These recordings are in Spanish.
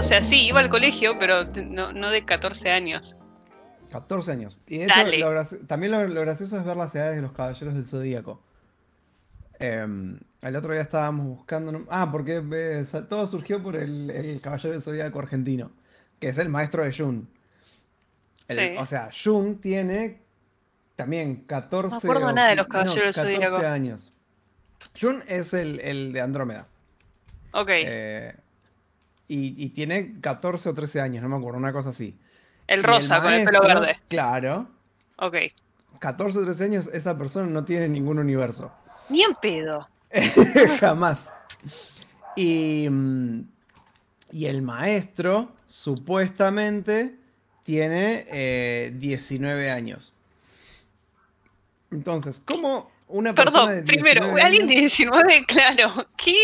o sea, sí, iba al colegio, pero no, de 14 años. 14 años. Y de hecho, también lo, gracioso es ver las edades de los caballeros del zodíaco. Em, el otro día estábamos buscando. Ah, porque eh, todo surgió por el, caballero del zodíaco argentino, que es el maestro de Jun. sí. O sea, Jun tiene también 14 No recuerdo nada de los caballeros del zodíaco. años. Jun es el, el de Andrómeda. Ok. Eh, y, tiene 14 o 13 años, no me acuerdo, una cosa así. El rosa, con el pelo verde. Claro. Ok. 14 o 13 años, esa persona no tiene ningún universo. Ni en pedo. Jamás. Mm, y, el maestro, supuestamente, tiene 19 eh, años. Entonces, ¿cómo una persona. Perdón, de primero, alguien de 19, claro. ¿Qué?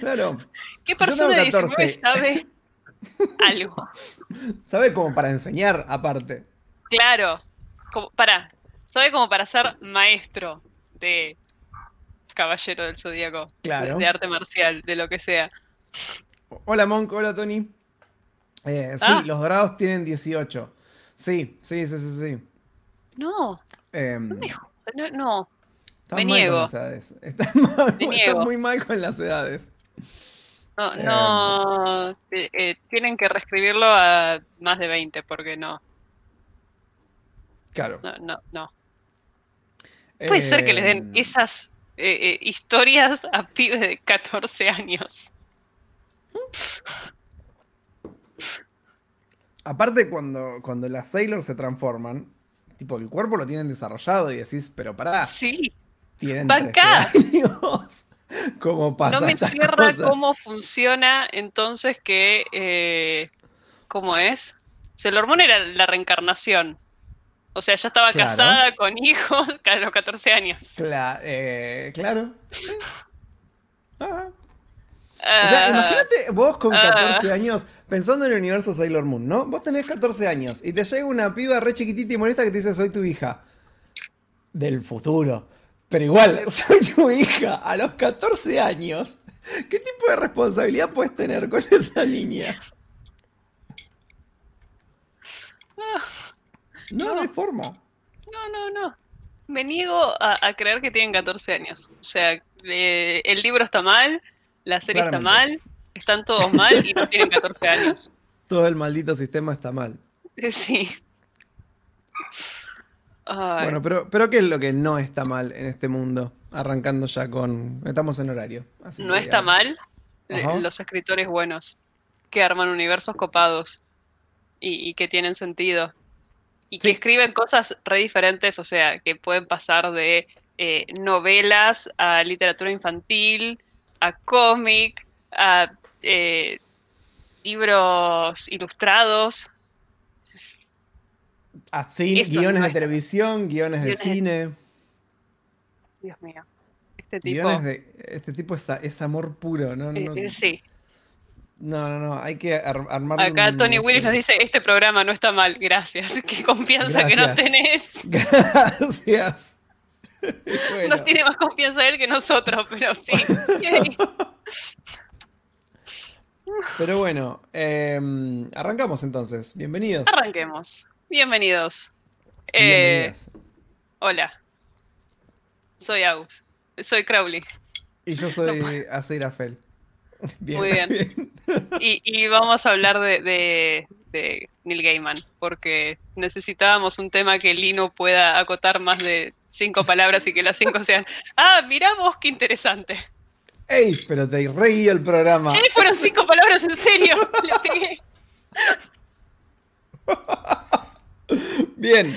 Claro. ¿Qué persona de 19 sabe algo? Sabe como para enseñar, aparte. Claro, como, para, sabe como para ser maestro de caballero del zodíaco, claro. de, arte marcial, de lo que sea. Hola Monk, hola Tony. Eh, sí, ah. los dorados tienen 18. Sí, sí, sí, sí, sí. No. Em, no, me, no, niego. me niego. muy mal con las edades. No, em, no. Eh, tienen que reescribirlo a más de 20, porque no. Claro. No, no, no. Puede ser que les den em, esas eh, eh, historias a pibes de 14 años. Aparte, cuando, cuando las Sailors se transforman, tipo, el cuerpo lo tienen desarrollado y decís, pero pará. Sí. Tienen 13 ¿Cómo pasa? No me cierra cómo funciona entonces que. Eh, ¿Cómo es? Se lo hormona era la reencarnación. O sea, ya estaba casada con hijos a los 14 años. Eh, claro. Ah. O sea, ah. imagínate vos con 14 ah. años, pensando en el universo Sailor Moon, ¿no? Vos tenés 14 años y te llega una piba re chiquitita y molesta que te dice soy tu hija. Del futuro. Pero igual, soy tu hija a los 14 años. ¿Qué tipo de responsabilidad puedes tener con esa niña? No, no, no hay forma. No, no, no. Me niego a, creer que tienen 14 años. O sea, eh, el libro está mal, la serie está mal, están todos mal y no tienen 14 años. Todo el maldito sistema está mal. Sí. Bueno, pero, pero ¿qué es lo que no está mal en este mundo? Arrancando ya con... Estamos en horario. no está mal eh, los escritores buenos, que arman universos copados y, que tienen sentido. Y que escriben cosas re diferentes, o sea, que pueden pasar de eh, novelas a literatura infantil, a cómic, a eh, libros ilustrados, Así, guiones de televisión, guiones, de cine. Dios mío. Este tipo. este tipo es, amor puro, ¿no? Eh, no, eh, sí. No, no, no, hay que armar. Acá Tony Willis nos dice: Este programa no está mal, gracias. Qué confianza que no tenés. Gracias. Nos tiene más confianza él que nosotros, pero sí. pero bueno, em, arrancamos entonces. Bienvenidos. Arranquemos. Bienvenidos. Eh, hola. Soy Agus. Soy Crowley. Y yo soy no, Muy bien. Y, vamos a hablar de, Neil Gaiman, porque necesitábamos un tema que Lino pueda acotar más de cinco palabras y que las cinco sean, ah, mirá vos qué interesante. ¡Ey! Pero te reí el programa. Sí, fueron cinco palabras en serio. pegué. Bien.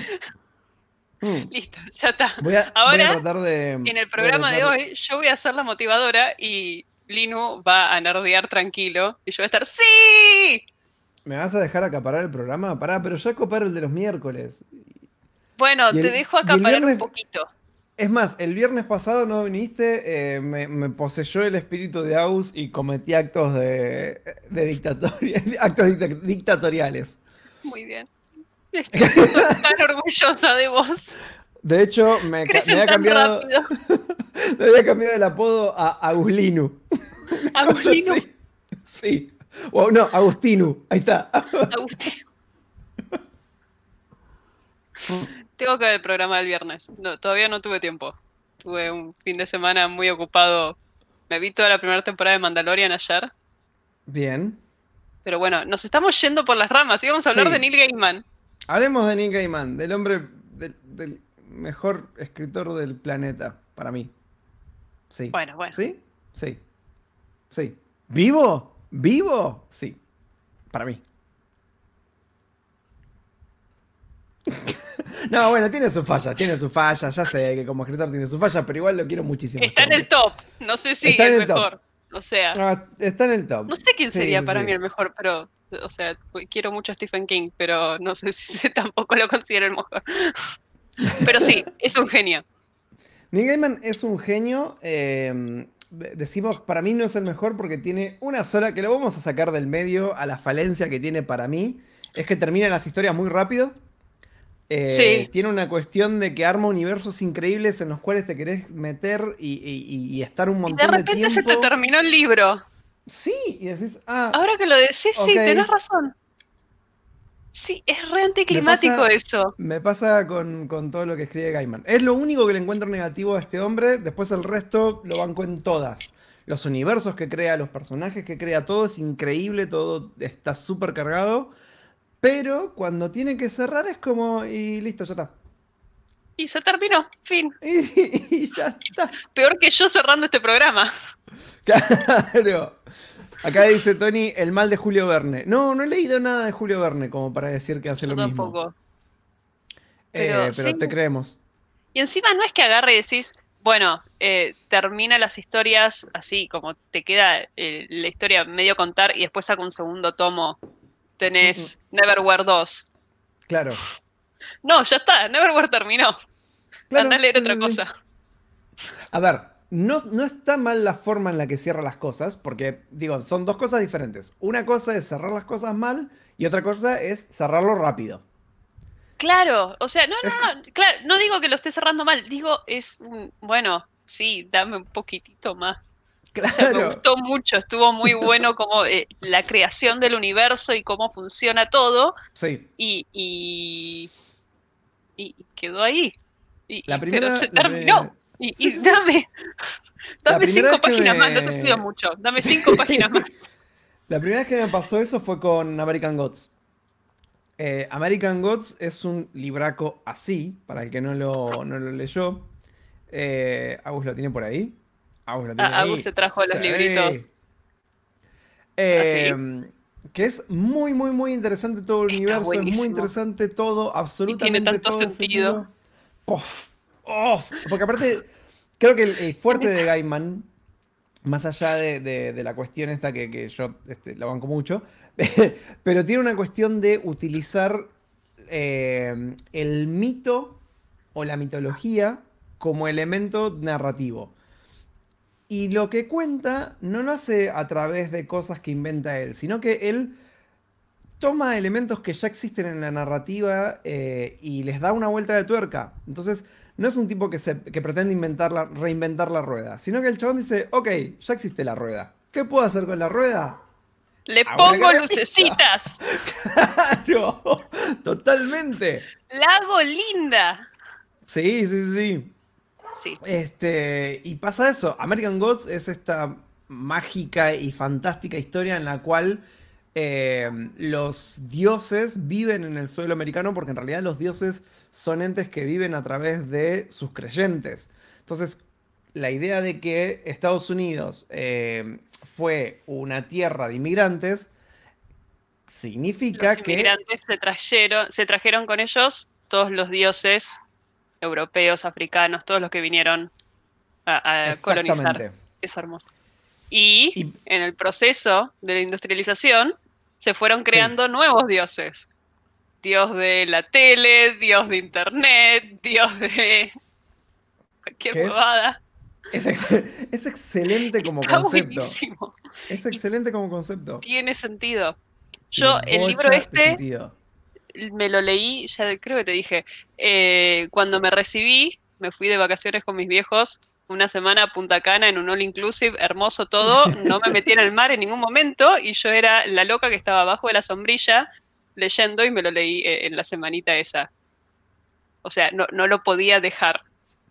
Hmm. Listo, ya está. Voy a, Ahora, tratar de, en el programa de hoy, yo voy a ser la motivadora y Linu va a nerdear tranquilo y yo voy a estar ¡Sí! ¿Me vas a dejar acaparar el programa? Pará, pero ya acaparo el de los miércoles. Bueno, te dejo acaparar un poquito. Es más, el viernes pasado no viniste, eh, me, poseyó el espíritu de Aus y cometí actos de, de actos dictatoriales. Muy bien. Estoy tan orgullosa de vos. De hecho, me, había, cambiado, me había cambiado el apodo a Agulinu. ¿Agulinu? Sí. O no, Agustinu. Ahí está. Agustinu. Tengo que ver el programa del viernes. No, todavía no tuve tiempo. Tuve un fin de semana muy ocupado. Me vi toda la primera temporada de Mandalorian ayer. Bien. Pero bueno, nos estamos yendo por las ramas. Íbamos a hablar de Neil Gaiman. Hablemos de Nick Gaiman, del hombre, del, mejor escritor del planeta, para mí. Sí. Bueno, bueno. ¿Sí? Sí. Sí. ¿Vivo? ¿Vivo? Sí. Para mí. no, bueno, tiene su falla, tiene sus fallas. Ya sé que como escritor tiene su falla, pero igual lo quiero muchísimo. Está en el top. No sé si es mejor. O sea. Ah, está en el top. No sé quién sería para mí el mejor, pero o sea, quiero mucho a Stephen King, pero no sé si tampoco lo considero el mejor. Pero sí, es un genio. Neil Gaiman es un genio. Eh, decimos, para mí no es el mejor porque tiene una sola, que lo vamos a sacar del medio a la falencia que tiene para mí, es que termina las historias muy rápido. Eh, tiene una cuestión de que arma universos increíbles en los cuales te querés meter y, estar un montón de tiempo. Y de repente se te terminó el libro. Sí, y decís, ah. Ahora que lo decís, sí, tenés razón. Sí, es re anticlimático eso. Me pasa con, todo lo que escribe Gaiman. Es lo único que le encuentro negativo a este hombre, después el resto lo banco en todas. Los universos que crea, los personajes que crea, todo es increíble, todo está súper cargado. Pero cuando tiene que cerrar es como, y listo, ya está. Y se terminó, fin. y ya está. Peor que yo cerrando este programa. Claro. Acá dice Tony, el mal de Julio Verne. No, no he leído nada de Julio Verne como para decir que hace lo mismo. Eh, pero, pero te creemos. Y encima no es que agarre y decís, bueno, eh, termina las historias así, como te queda eh, la historia medio contar y después saca un segundo tomo. Tenés Neverwhere 2. Claro. No, ya está, Neverwhere terminó. Claro, leer otra cosa. A ver, no, está mal la forma en la que cierra las cosas, porque, digo, son dos cosas diferentes. Una cosa es cerrar las cosas mal y otra cosa es cerrarlo rápido. Claro, o sea, no, no, digo que lo esté cerrando mal, digo, es, bueno, sí, dame un poquitito más. me gustó mucho, estuvo muy bueno como eh, la creación del universo y cómo funciona todo. Sí. Y, quedó ahí. la primera, pero se terminó. Y, dame, dame cinco páginas más, no te pido mucho. Dame cinco páginas más. La primera vez que me pasó eso fue con American Gods. Eh, American Gods es un libraco así, para el que no lo, no lo leyó. Eh, Agus lo tiene por ahí. Agus lo tiene ah, ahí. Agus se trajo los libritos. Eh, ah, que es muy, muy, muy interesante todo el universo. Es muy interesante todo, absolutamente. Y tiene tanto todo sentido. Puff porque aparte, creo que el, fuerte de Gaiman, más allá de, la cuestión esta que, yo este, la banco mucho, pero tiene una cuestión de utilizar eh, el mito o la mitología como elemento narrativo. Y lo que cuenta no lo hace a través de cosas que inventa él, sino que él toma elementos que ya existen en la narrativa eh, y les da una vuelta de tuerca. Entonces, no es un tipo que, se, que pretende reinventar la rueda, sino que el chabón dice, ok, ya existe la rueda. ¿Qué puedo hacer con la rueda? Le pongo lucecitas. claro, totalmente. La hago linda. Sí, sí, sí. Sí. Este, y pasa eso. American Gods es esta mágica y fantástica historia en la cual eh, los dioses viven en el suelo americano porque en realidad los dioses son entes que viven a través de sus creyentes. Entonces, la idea de que Estados Unidos eh, fue una tierra de inmigrantes significa los que... Inmigrantes se trajeron, se trajeron con ellos todos los dioses europeos, africanos, todos los que vinieron a, colonizar. Es hermoso. Y, en el proceso de la industrialización se fueron creando nuevos dioses. Dios de la tele, Dios de internet, Dios de ¡Qué bobada. Es, excelente como concepto. Es excelente como concepto. Tiene sentido. Yo, el libro este me lo leí, ya creo que te dije, eh, cuando me recibí, me fui de vacaciones con mis viejos una semana a Punta Cana en un all inclusive, hermoso todo, no me metí en el mar en ningún momento y yo era la loca que estaba abajo de la sombrilla leyendo y me lo leí eh, en la semanita esa. O sea, no, lo podía dejar.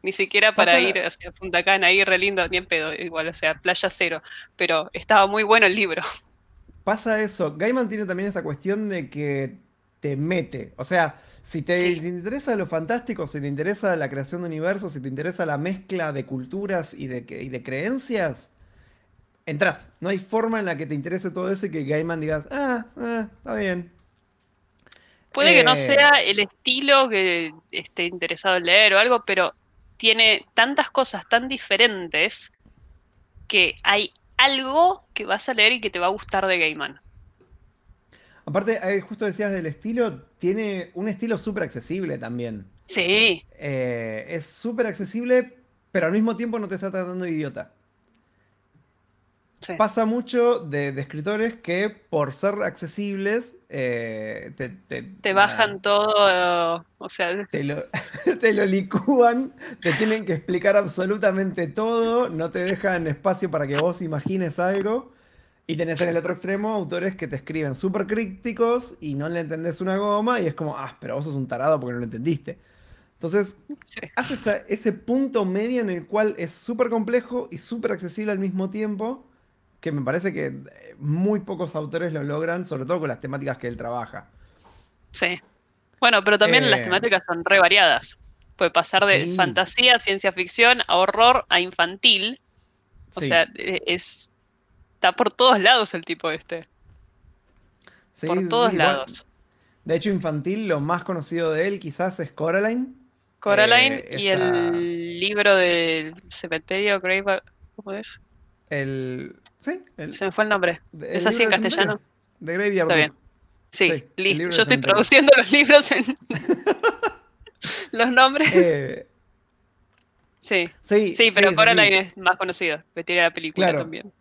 Ni siquiera para ir hacia Punta Cana, ahí re lindo, ni en pedo, igual, o sea, playa cero. Pero estaba muy bueno el libro. Pasa eso. Gaiman tiene también esa cuestión de que te mete. O sea, si te, interesa lo fantástico, si te interesa la creación de universos, si te interesa la mezcla de culturas y de, y de creencias, entras. No hay forma en la que te interese todo eso y que Gaiman digas, ah, ah está bien, Puede que no eh, sea el estilo que esté interesado en leer o algo, pero tiene tantas cosas tan diferentes que hay algo que vas a leer y que te va a gustar de Gaiman. Aparte, eh, justo decías del estilo, tiene un estilo súper accesible también. Sí. Eh, es súper accesible, pero al mismo tiempo no te está tratando de idiota. Pasa mucho de, escritores que por ser accesibles eh, te, bajan todo, o sea... Te lo, licúan, te tienen que explicar absolutamente todo, no te dejan espacio para que vos imagines algo. Y tenés en el otro extremo autores que te escriben súper crípticos, y no le entendés una goma y es como, ah, pero vos sos un tarado porque no lo entendiste. Entonces, haces ese punto medio en el cual es súper complejo y súper accesible al mismo tiempo que me parece que eh, muy pocos autores lo logran, sobre todo con las temáticas que él trabaja. Sí. Bueno, pero también las eh, temáticas son re variadas. Puede pasar de fantasía, ciencia ficción, a horror, a infantil. O sea, e, es, está por todos lados el tipo este. Sí, por todos lados. de hecho, infantil, lo más conocido de él quizás es Coraline. Coraline eh, y el libro del cementerio, Grave, ¿cómo es? El se me fue el nombre. ¿Es así en castellano? De Graveyard. Está bien. Sí, Yo estoy traduciendo los libros en. los nombres. Eh, sí. sí. pero Coraline es más conocido Me tiene la película también.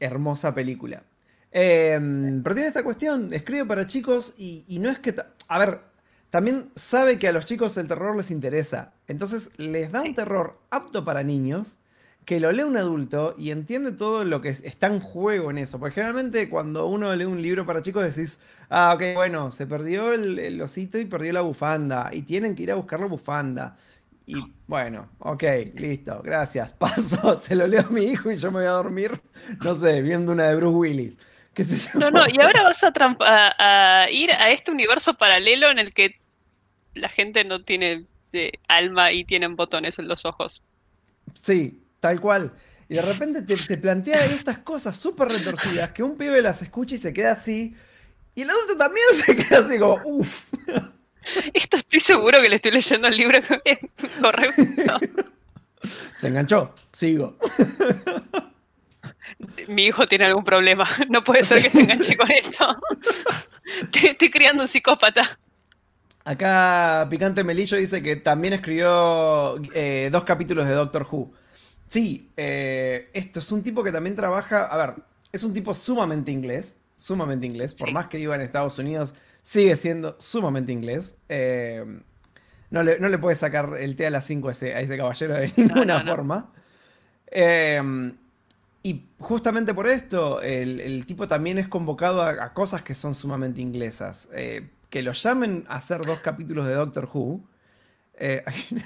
Hermosa película. Em, pero tiene esta cuestión, escribe para chicos y no es que... A ver, también sabe que a los chicos el terror les interesa. Entonces les da un terror apto para niños, que lo lee un adulto y entiende todo lo que está en juego en eso. Porque generalmente cuando uno lee un libro para chicos decís, ah, ok, bueno, se perdió el, osito y perdió la bufanda y tienen que ir a buscar la bufanda. Y bueno, ok, listo, gracias. Paso, se lo leo a mi hijo y yo me voy a dormir, no sé, viendo una de Bruce Willis. No, no, y ahora vas a, a, ir a este universo paralelo en el que la gente no tiene eh, alma y tienen botones en los ojos. Sí, Tal cual. Y de repente te, plantea estas cosas súper retorcidas que un pibe las escucha y se queda así. Y el adulto también se queda así como, uff. Esto estoy seguro que le estoy leyendo el libro correcto. Se enganchó, sigo. Mi hijo tiene algún problema. No puede ser que se enganche con esto. Te estoy criando un psicópata. Acá Picante Melillo dice que también escribió eh, dos capítulos de Doctor Who. Sí, eh, esto es un tipo que también trabaja, a ver, es un tipo sumamente inglés, sumamente inglés, por más que viva en Estados Unidos, sigue siendo sumamente inglés. Eh, no, le, no puede sacar el té a las 5 a ese, caballero de ninguna forma. Eh, y justamente por esto, el, tipo también es convocado a, a, cosas que son sumamente inglesas. que lo llamen a hacer dos capítulos de Doctor Who eh,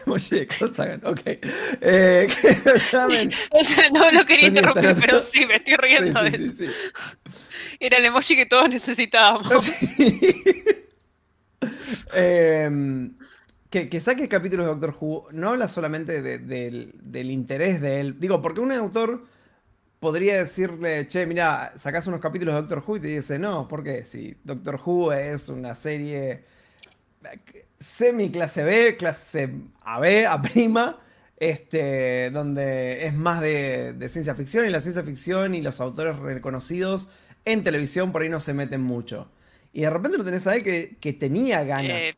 un Sagan, de Eh, o sea, no lo quería interrumpir, pero sí, me estoy riendo de eso. Era el emoji que todos necesitábamos. Em, que, saques capítulos de Doctor Who no habla solamente del, del, interés de él. Digo, porque un autor podría decirle, che, mira, sacas unos capítulos de Doctor Who y te dice, no, ¿por qué? Si Doctor Who es una serie semi clase B, clase AB, A prima, este, donde es más de, ciencia ficción y la ciencia ficción y los autores reconocidos en televisión por ahí no se meten mucho. Y de repente lo tenés ahí que, que tenía ganas. Eh,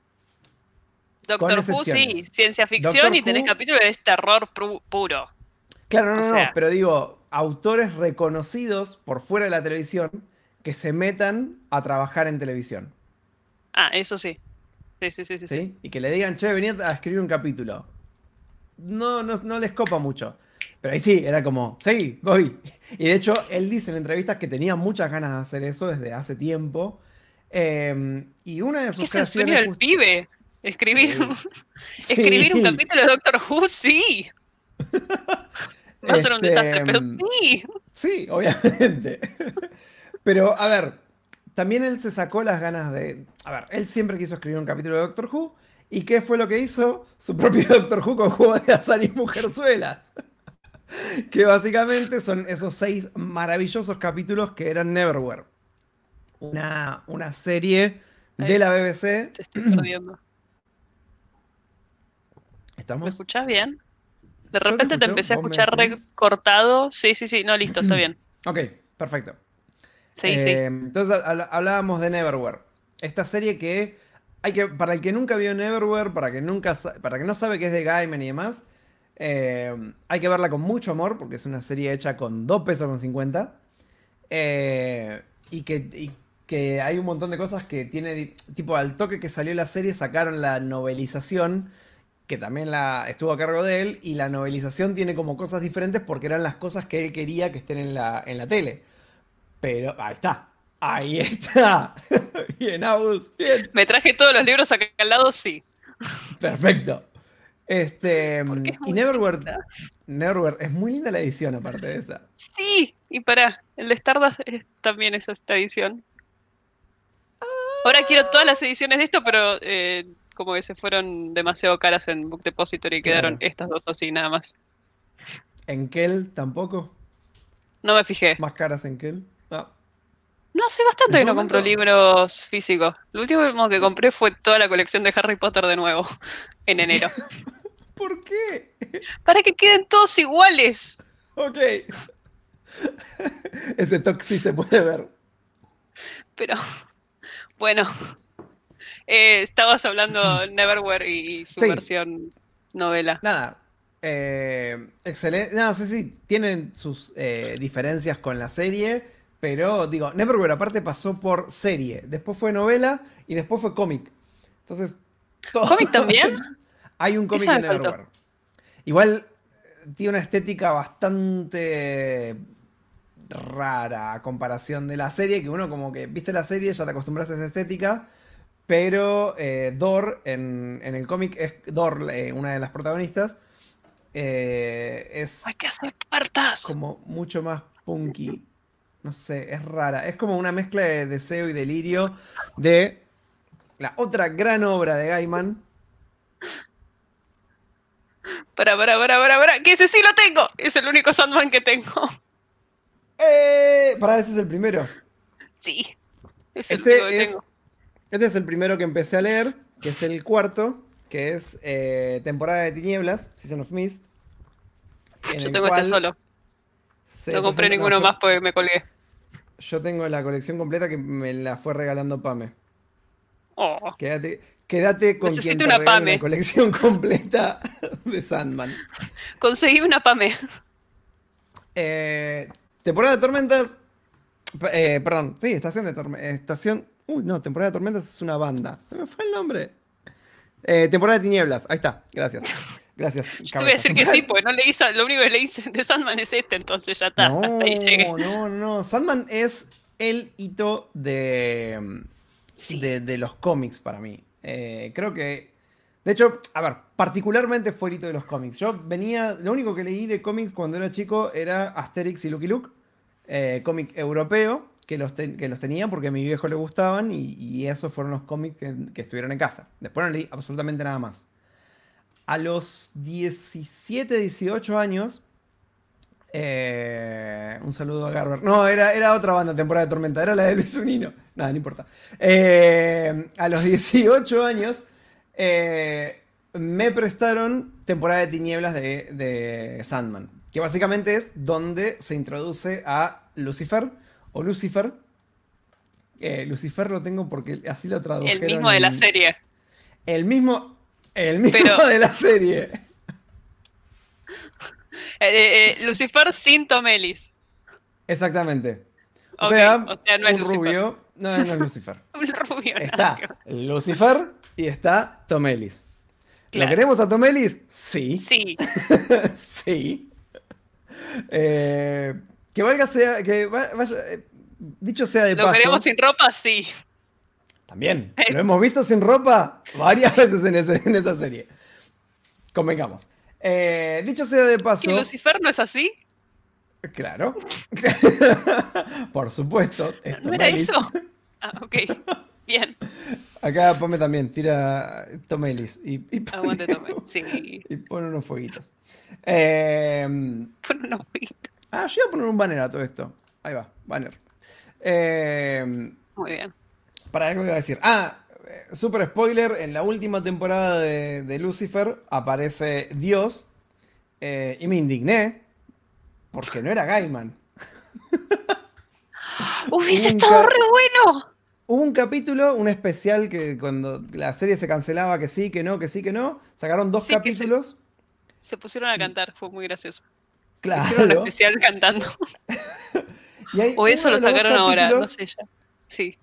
Doctor Who sí, ciencia ficción y tenés capítulo de terror puro. Claro, no, no, pero digo, autores reconocidos por fuera de la televisión que se metan a trabajar en televisión. Ah, eso sí. Sí, sí, sí, sí, Y que le digan, che, venid a escribir un capítulo. No, no, no les copa mucho. Pero ahí sí, era como, sí, voy. Y de hecho, él dice en entrevistas que tenía muchas ganas de hacer eso desde hace tiempo. Em, y una de sus Es el del pibe. Escribir, escribir un capítulo de Doctor Who, sí. Va a ser un este, desastre, pero em, sí. Sí, obviamente. Pero, a ver, también él se sacó las ganas de... A ver, él siempre quiso escribir un capítulo de Doctor Who. ¿Y qué fue lo que hizo? Su propio Doctor Who con juego de azar y mujerzuelas. que básicamente son esos seis maravillosos capítulos que eran Neverwhere. Una, una serie de la BBC. Te estoy perdiendo. ¿Estamos? ¿Me escuchás bien? De repente te, te, empecé a escuchar recortado. Sí, sí, sí. No, listo, está bien. ok, perfecto. Eh, entonces hablábamos de Neverwhere. Esta serie que, hay que, para el que nunca vio Neverwhere, para, que nunca, para que no sabe que es de Gaiman y demás, eh, hay que verla con mucho amor porque es una serie hecha con 2 pesos con 50. Eh, y, que, que hay un montón de cosas que tiene, tipo al toque que salió la serie sacaron la novelización que también la estuvo a cargo de él, y la novelización tiene como cosas diferentes porque eran las cosas que él quería que estén en la, en la tele. Pero ahí está. Ahí está. bien, Bien. Me traje todos los libros acá al lado, sí. Perfecto. Este, y Neverwhere, Neverwhere, es muy linda la edición aparte de esa. Sí, y para el de Stardust también es esta edición. Ahora quiero todas las ediciones de esto, pero eh, como que se fueron demasiado caras en Book Depository y quedaron estas dos así nada más. ¿En Kell tampoco? No me fijé. ¿Más caras en Kel? No, hace bastante que no compro libros físicos. Lo último que compré fue toda la colección de Harry Potter de nuevo, en enero. ¿Por qué? Para que queden todos iguales. Ok. Ese toque sí se puede ver. Pero, bueno, eh, estabas hablando Neverwhere y, su versión novela. Nada, eh, excelente. No, sé si tienen sus eh, diferencias con la serie pero digo, Neverwhere aparte pasó por serie, después fue novela y después fue cómic. Entonces, ¿Cómic también? Hay un cómic de Neverwhere. Igual eh, tiene una estética bastante rara a comparación de la serie, que uno como que viste la serie, ya te acostumbras a esa estética, pero Dor eh, en, el cómic es Dor, eh, una de las protagonistas, es... Como mucho más punky no sé, es rara. Es como una mezcla de deseo y delirio de la otra gran obra de Gaiman. Para, para, para, para, para. Que ese sí lo tengo. Es el único Sandman que tengo. Eh, para, ese es el primero. Sí. este, es, este es el primero que empecé a leer, que es el cuarto, que es eh, Temporada de Tinieblas, Season of Mist. Ah, yo tengo este solo no compré ninguno más porque me colgué. Yo tengo la colección completa que me la fue regalando Pame. Oh. Quédate, quédate con una, Pame. colección completa de Sandman. Conseguí una Pame. Eh, temporada de tormentas. Eh, perdón, sí, estación de tormentas. Estación. Uy, no, temporada de tormentas es una banda. Se me fue el nombre. Eh, temporada de tinieblas, ahí está, gracias. Gracias. Yo te voy a decir que sí, porque no leí, lo único que leí de Sandman es este, entonces ya está. No, hasta ahí llegué. no, no. Sandman es el hito de, de, los cómics para mí. Eh, creo que. De hecho, a ver, particularmente fue el hito de los cómics. Yo venía. Lo único que leí de cómics cuando era chico era Asterix y Lucky Luke, eh, cómic europeo. Que los, que los, tenía porque a mi viejo le gustaban y, esos fueron los cómics que, que estuvieron en casa. Después no leí absolutamente nada más a los 17, 18 años. Eh, un saludo a Garber. No, era, era, otra banda, temporada de tormenta, era la de Luis Unino. Nada, no importa. Eh, a los 18 años eh, me prestaron temporada de tinieblas de, de, Sandman, que básicamente es donde se introduce a Lucifer o Lucifer. Lucifer lo tengo porque así lo tradujeron. El mismo de la serie. El mismo, el mismo de la serie. Eh, eh, eh, Lucifer sin Tomelis. Exactamente. O, sea, no un es Lucifer. rubio. No, no es Lucifer. Está Lucifer y está Tomelis. ¿Lo queremos a Tomelis? Sí. Sí. sí. que valga sea. Que dicho sea de paso. ¿Lo queremos sin ropa? Sí. También. Lo hemos visto sin ropa varias veces en, en esa serie. Convengamos. Eh, dicho sea de paso. ¿Que Lucifer no es así? Claro. Por supuesto. ¿No era eso? Ah, ok. Bien. Acá Pome también tira Tomelis y, y Aguante Tome, sí. Y pone unos fueguitos. Eh, pone unos fueguitos. Ah, yo voy a poner un banner a todo esto. Ahí va, banner. Em, Muy bien. Para algo que iba a decir. Ah, eh, super spoiler, en la última temporada de, Lucifer aparece Dios eh, y me indigné porque no era Gaiman. Hubiese estado re bueno. Hubo un capítulo, un especial que cuando la serie se cancelaba, que sí, que no, que sí, que no, sacaron dos capítulos. Se, pusieron a cantar, fue muy gracioso. Claro. Hicieron un especial cantando. o eso lo sacaron ahora, no sé ya. Sí.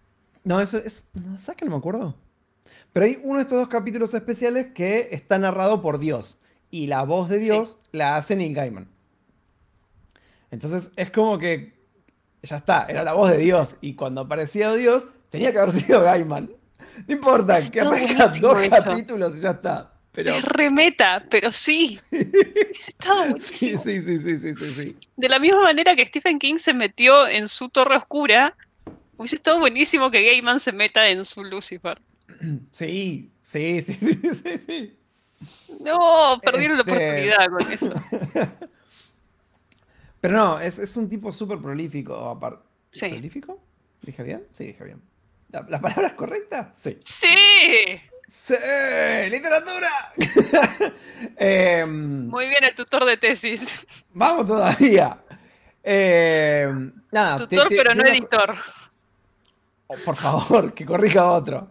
No, eso es. ¿Sabes que no me acuerdo? Pero hay uno de estos dos capítulos especiales que está narrado por Dios. Y la voz de Dios la hace Neil Gaiman. Entonces es como que. Ya está, era la voz de Dios. Y cuando aparecía Dios, tenía que haber sido Gaiman. No importa, que aparezcan dos capítulos y ya está. Pero... remeta, pero sí. Sí, sí, sí, sí, sí, sí, De la misma manera que Stephen King se metió en su torre oscura Hubiese estado buenísimo que Gaiman se meta en su Lucifer. Sí, sí, sí, sí, No, perdieron la este, oportunidad con eso. Pero no, es, un tipo súper prolífico. Aparte. Sí. ¿Prolífico? ¿Dije bien? Sí, dije bien. ¿Las palabras correctas? Sí. ¡Sí! ¡Literatura! Em, Muy bien, el tutor de tesis. Vamos todavía. Em, tutor, pero no editor. Oh, por favor, que corrija otro.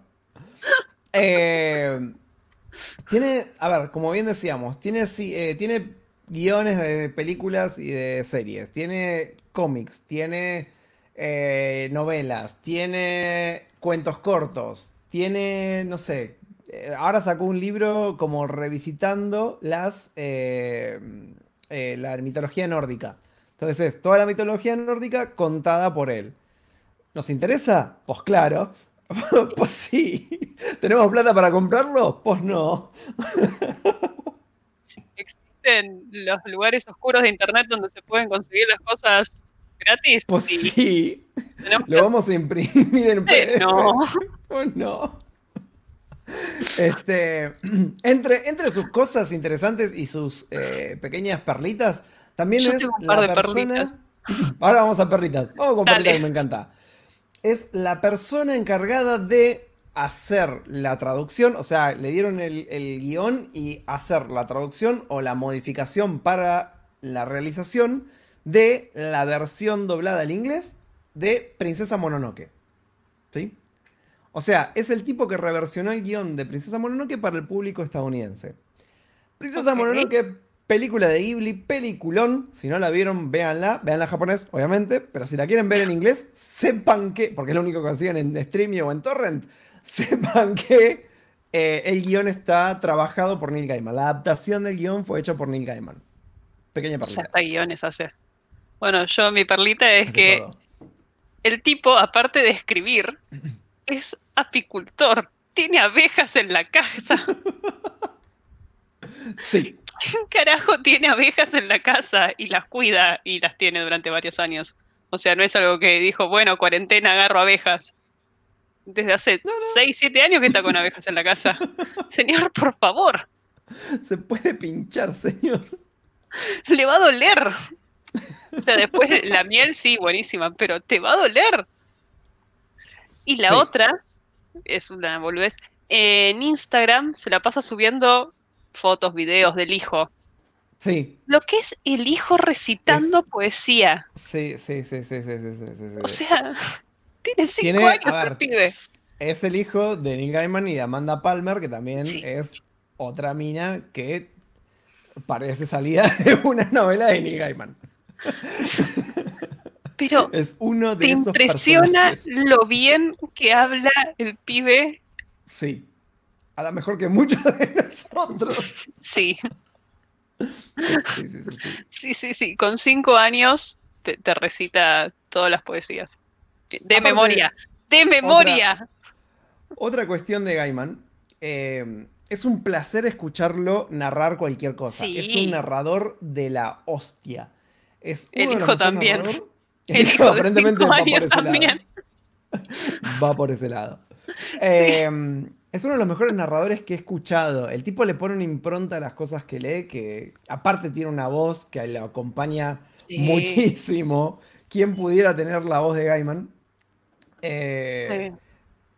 Eh, tiene, a ver, como bien decíamos, tiene, eh, tiene guiones de películas y de series, tiene cómics, tiene eh, novelas, tiene cuentos cortos, tiene, no sé, ahora sacó un libro como revisitando las, la mitología nórdica. Entonces es toda la mitología nórdica contada por él. ¿Nos interesa? Pues claro. pues sí. ¿Tenemos plata para comprarlo? Pues no. Existen los lugares oscuros de internet donde se pueden conseguir las cosas gratis. Pues sí. Lo vamos a imprimir en eh, No. Pues no. Este, entre, entre sus cosas interesantes y sus eh, pequeñas perlitas, también Yo tengo un par de perlitas. Ahora vamos a perlitas. Vamos con perlitas que me encanta es la persona encargada de hacer la traducción, o sea, le dieron el, guión y hacer la traducción o la modificación para la realización de la versión doblada al inglés de Princesa Mononoke. ¿Sí? O sea, es el tipo que reversionó el guión de Princesa Mononoke para el público estadounidense. Princesa Mononoke Película de Ghibli, peliculón. Si no la vieron, véanla. Véanla en japonés, obviamente. Pero si la quieren ver en inglés, sepan que, porque es lo único que consiguen en streaming o en Torrent, sepan que eh, el guión está trabajado por Neil Gaiman. La adaptación del guión fue hecha por Neil Gaiman. Pequeña perlita. Ya está guiones hace. Bueno, yo mi perlita es que el tipo, aparte de escribir, es apicultor. Tiene abejas en la casa. sí. ¿quién carajo tiene abejas en la casa y las cuida y las tiene durante varios años? O sea, no es algo que dijo, bueno, cuarentena, agarro abejas. Desde hace 6, 7 años que está con abejas en la casa. señor, por favor. Se puede pinchar, señor. Le va a doler. O sea, después la miel sí, buenísima, pero te va a doler. Y la otra, es una boludez, en Instagram se la pasa subiendo fotos, videos del hijo. Sí. Lo que es el hijo recitando poesía. Sí sí, sí, sí, sí, sí, sí, O sea, tiene cinco años el este pibe. Es el hijo de Neil Gaiman y de Amanda Palmer, que también es otra mina que parece salida de una novela de Neil Gaiman. Pero te impresiona lo bien que habla el pibe. Sí a lo mejor que muchos de nosotros. Sí. Sí, sí, sí. Con cinco años te, recita todas las poesías. De memoria. De memoria. Otra, cuestión de Gaiman. Eh, es un placer escucharlo narrar cualquier cosa. Es un narrador de la hostia. Es el hijo también. El, hijo, aparentemente va por ese también. lado. Va por ese lado. Eh, es uno de los mejores narradores que he escuchado. El tipo le pone una impronta a las cosas que lee, que aparte tiene una voz que lo acompaña muchísimo. ¿Quién pudiera tener la voz de Gaiman? Eh,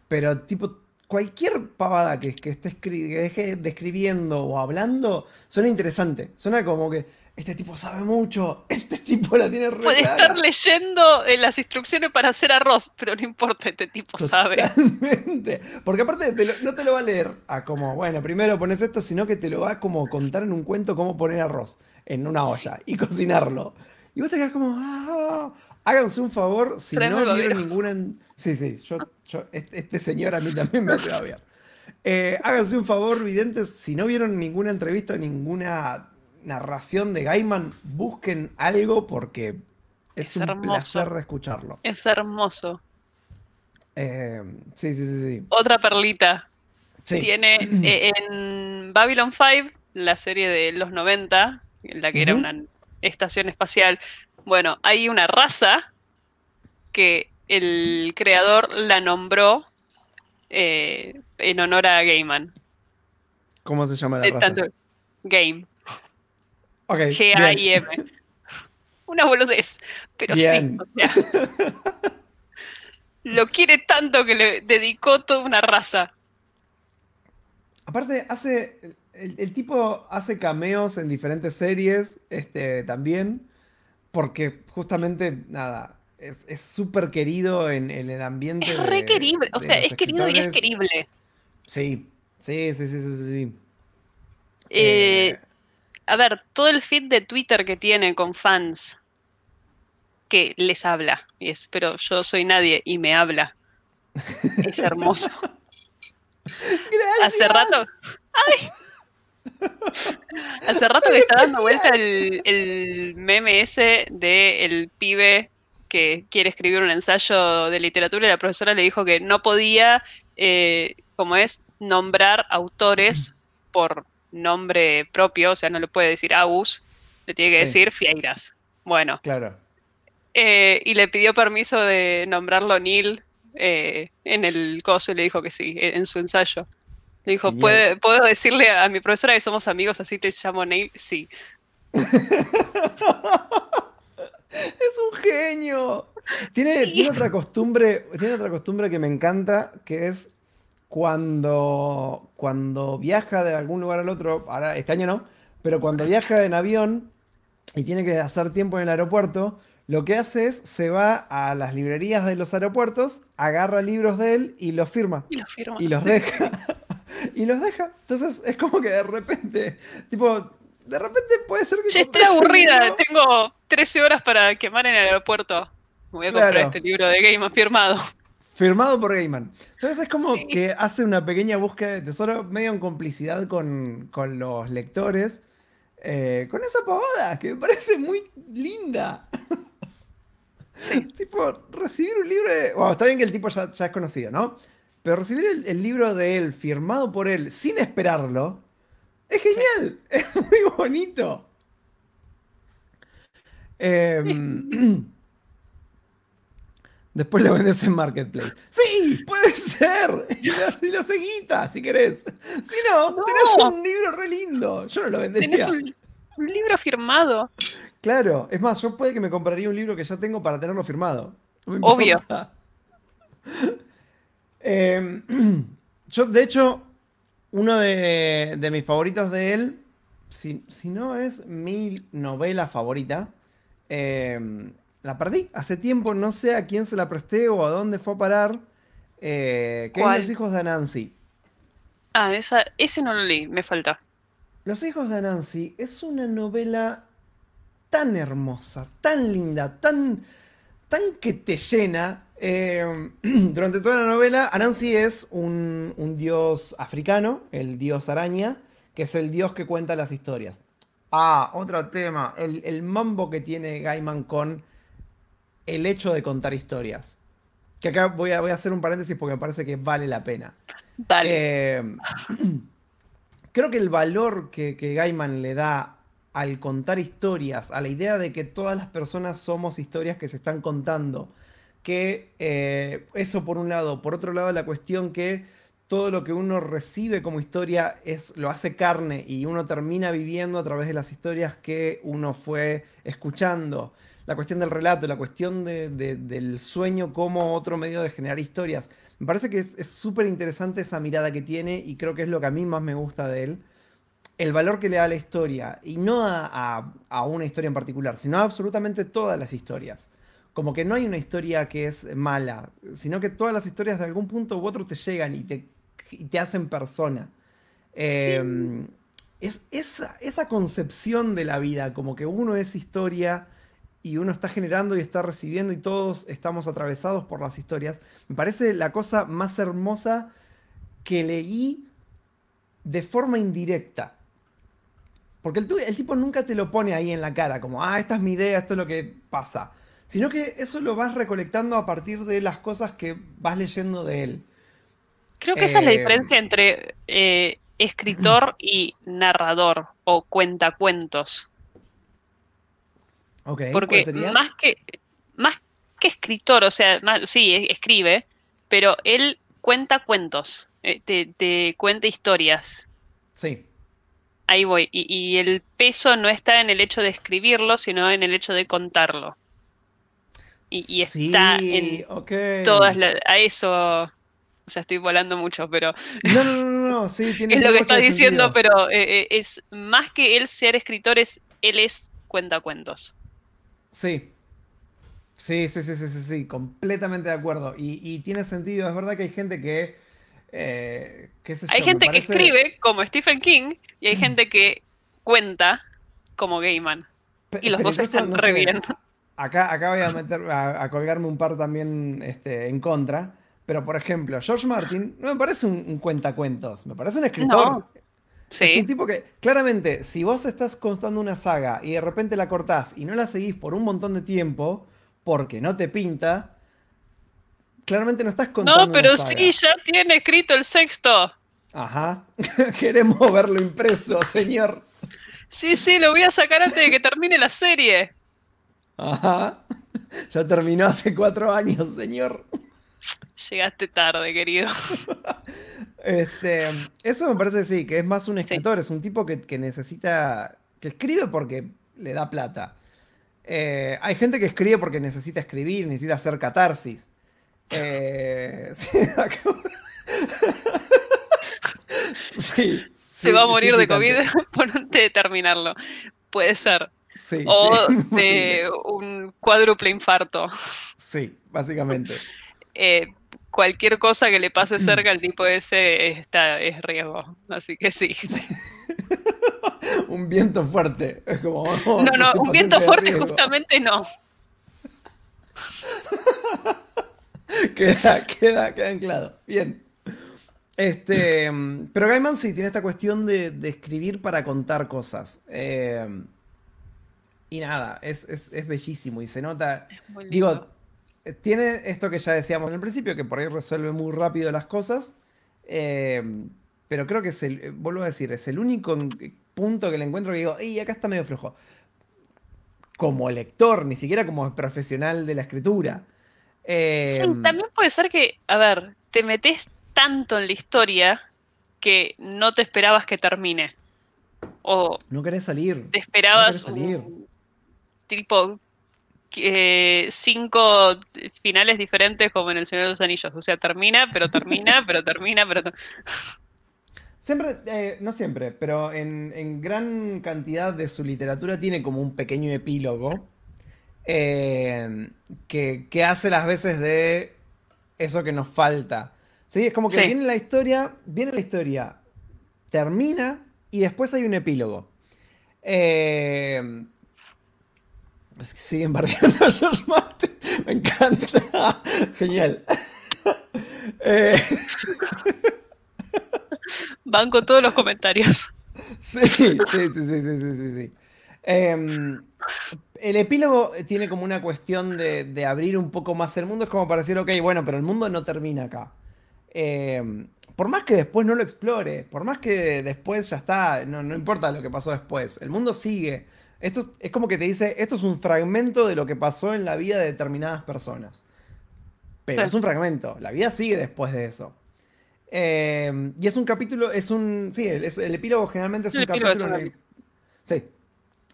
pero tipo, cualquier pavada que, esté que deje describiendo o hablando suena interesante. Suena como que este tipo sabe mucho, este tipo la tiene re Puede estar leyendo eh, las instrucciones para hacer arroz, pero no importa, este tipo sabe. Totalmente. Porque aparte no te lo va a leer a como, bueno, primero pones esto, sino que te lo va a como contar en un cuento cómo poner arroz en una olla y cocinarlo. Y vos te quedas como, ah, háganse un favor si no vieron ninguna... Sí, sí, yo, este, este, señor a mí también me va a ver. háganse un favor, videntes, si no vieron ninguna entrevista, ninguna narración de Gaiman, busquen algo porque es, un placer de escucharlo. Es hermoso. Em, sí, sí, sí, Otra perlita. Tiene eh, en Babylon 5, la serie de los 90, en la que era una estación espacial. Bueno, hay una raza que el creador la nombró eh, en honor a Gaiman. ¿Cómo se llama la eh, raza? game. Okay, G-A-I-M. Una boludez, pero sí. lo quiere tanto que le dedicó toda una raza. Aparte, hace. El, tipo hace cameos en diferentes series este, también, porque justamente, nada, es súper querido en, el ambiente. Es o sea, es querido y es querible. Sí, sí, sí, sí, sí. sí. eh, eh a ver, todo el feed de Twitter que tiene con fans que les habla. Y es, pero yo soy nadie y me habla. Es hermoso. Hace rato. ¡Ay! Hace rato que está dando vuelta el, el meme ese de el pibe que quiere escribir un ensayo de literatura y la profesora le dijo que no podía, eh, como es, nombrar autores por nombre propio, o sea, no le puede decir Agus, le tiene que decir Fieiras. Bueno. Claro. Eh, y le pidió permiso de nombrarlo Neil eh, en el coso y le dijo que sí, eh, en su ensayo. Le dijo, ¿Puedo, ¿puedo decirle a mi profesora que somos amigos, así te llamo Neil? Sí. es un genio. Tiene, otra costumbre, tiene otra costumbre que me encanta, que es cuando, cuando viaja de algún lugar al otro, ahora este año no, pero cuando viaja en avión y tiene que hacer tiempo en el aeropuerto, lo que hace es se va a las librerías de los aeropuertos, agarra libros de él y los firma. Y los firma. Y los deja. y los deja. Entonces es como que de repente, tipo, de repente puede ser que... Yo estoy aburrida, tengo 13 horas para quemar en el aeropuerto. voy a comprar este libro de Game firmado. Firmado por Gaiman. Entonces es como que hace una pequeña búsqueda de tesoro, medio en complicidad con, los lectores, eh, con esa pavada que me parece muy linda. tipo, recibir un libro de... está bien que el tipo ya, es conocido, ¿no? Pero recibir el, libro de él, firmado por él, sin esperarlo, es genial. Es muy bonito. Eh, Después lo vendes en Marketplace. ¡Sí! ¡Puede ser! Y lo, seguita, si querés. Si no, tenés un libro re lindo. Yo no lo vendería. Tenés un, libro firmado. Claro. Es más, yo puede que me compraría un libro que ya tengo para tenerlo firmado. Obvio. Em, yo, de hecho, uno de, mis favoritos de él, si, no es mi novela favorita, em, la perdí. Hace tiempo no sé a quién se la presté o a dónde fue a parar. Eh, ¿Qué ¿Cuál? los hijos de Nancy? Ah, ese no lo leí, me falta. Los hijos de Nancy es una novela tan hermosa, tan linda, tan, tan que te llena. Eh, durante toda la novela, Anansi es un, dios africano, el dios araña, que es el dios que cuenta las historias. Ah, otro tema, el, el mambo que tiene Gaiman con el hecho de contar historias. Que acá voy a, voy a hacer un paréntesis porque me parece que vale la pena. Eh, creo que el valor que, Gaiman le da al contar historias, a la idea de que todas las personas somos historias que se están contando, que eh, eso por un lado, por otro lado la cuestión que todo lo que uno recibe como historia es lo hace carne y uno termina viviendo a través de las historias que uno fue escuchando la cuestión del relato, la cuestión del sueño como otro medio de generar historias. Me parece que es súper interesante esa mirada que tiene y creo que es lo que a mí más me gusta de él. El valor que le da a la historia, y no a, una historia en particular, sino a absolutamente todas las historias como que no hay una historia que es mala, sino que todas las historias de algún punto u otro te llegan y te, te hacen persona. Em, es, esa, esa, concepción de la vida, como que uno es historia y uno está generando y está recibiendo y todos estamos atravesados por las historias. Me parece la cosa más hermosa que leí de forma indirecta. Porque el, tipo nunca te lo pone ahí en la cara, como, ah, esta es mi idea, esto es lo que pasa. Sino que eso lo vas recolectando a partir de las cosas que vas leyendo de él. Creo que esa es la eh, diferencia entre eh, escritor y narrador o cuentacuentos. Porque más que más que escritor, o sea, sí, escribe, pero él cuenta cuentos, eh, te, cuenta historias. Sí. Ahí voy. Y, el peso no está en el hecho de escribirlo, sino en el hecho de contarlo. Y, está en todas las. A eso. O sea, estoy volando mucho, pero. No, no, no, no. sí, tiene Es lo que estás diciendo, pero eh, eh, es más que él ser escritor, él es cuenta cuentos. Sí. Sí, sí, sí, sí, sí, sí, completamente de acuerdo. Y, tiene sentido, es verdad que hay gente que... Eh, hay gente que escribe como Stephen King y hay mm. gente que cuenta como Gaiman. Y los dos están reviviendo. Acá, voy a, meter, a, colgarme un par también este, en contra. Pero, por ejemplo, George Martin no me parece un, cuentacuentos, me parece un escritor. Es un tipo que, claramente, si vos estás contando una saga y de repente la cortás y no la seguís por un montón de tiempo, porque no te pinta, claramente no estás contando. No, pero sí, ya tiene escrito el sexto. Ajá. Queremos verlo impreso, señor. Sí, sí, lo voy a sacar antes de que termine la serie. Ajá. Ya terminó hace cuatro años, señor. Llegaste tarde, querido. Este, eso me parece sí, que es más un escritor, es un tipo que, necesita, que escribe porque le da plata. Eh, hay gente que escribe porque necesita escribir, necesita hacer catarsis. Eh, Se va a morir de COVID por antes de terminarlo. Puede ser. o de un cuádruple infarto. Sí, básicamente. Eh, cualquier cosa que le pase mm. cerca al tipo ese está, es riesgo. Así que sí. un viento fuerte. no, no, un viento fuerte justamente no. queda, queda, queda anclado. Bien. Este, mm, pero Gaiman sí tiene esta cuestión de, escribir para contar cosas. Eh, y nada, es, es, bellísimo y se nota. Digo, tiene esto que ya decíamos en el principio, que por ahí resuelve muy rápido las cosas. Eh, pero creo que es el, eh, vuelvo a decir, es el único eh, punto que le encuentro que digo, y acá está medio flojo. Como lector, ni siquiera como profesional de la escritura. Em, también puede ser que, a ver, te metes tanto en la historia que no te esperabas que termine. O no querés salir. Te esperabas salir. Un, tipo eh, cinco finales diferentes como en El Señor de los Anillos. O sea, termina, pero termina, pero termina, pero... Siempre, eh, no siempre, pero en, gran cantidad de su literatura tiene como un pequeño epílogo eh, que, hace las veces de eso que nos falta. Sí, es como que viene la historia, viene la historia, termina y después hay un epílogo. Eh, siguen bardeando a George Martin. Me encanta. Genial. Eh, Van con todos los comentarios. Sí, sí, sí, sí, sí, sí, em, el epílogo tiene como una cuestión de, abrir un poco más el mundo. Es como para decir, ok, bueno, pero el mundo no termina acá. Em, por más que después no lo explore, por más que después ya está, no, no importa lo que pasó después, el mundo sigue. Esto es como que te dice, esto es un fragmento de lo que pasó en la vida de determinadas personas. Pero es un fragmento, la vida sigue después de eso. Em, y es un capítulo, es un... Sí, el, epílogo generalmente es un capítulo... En el, sí,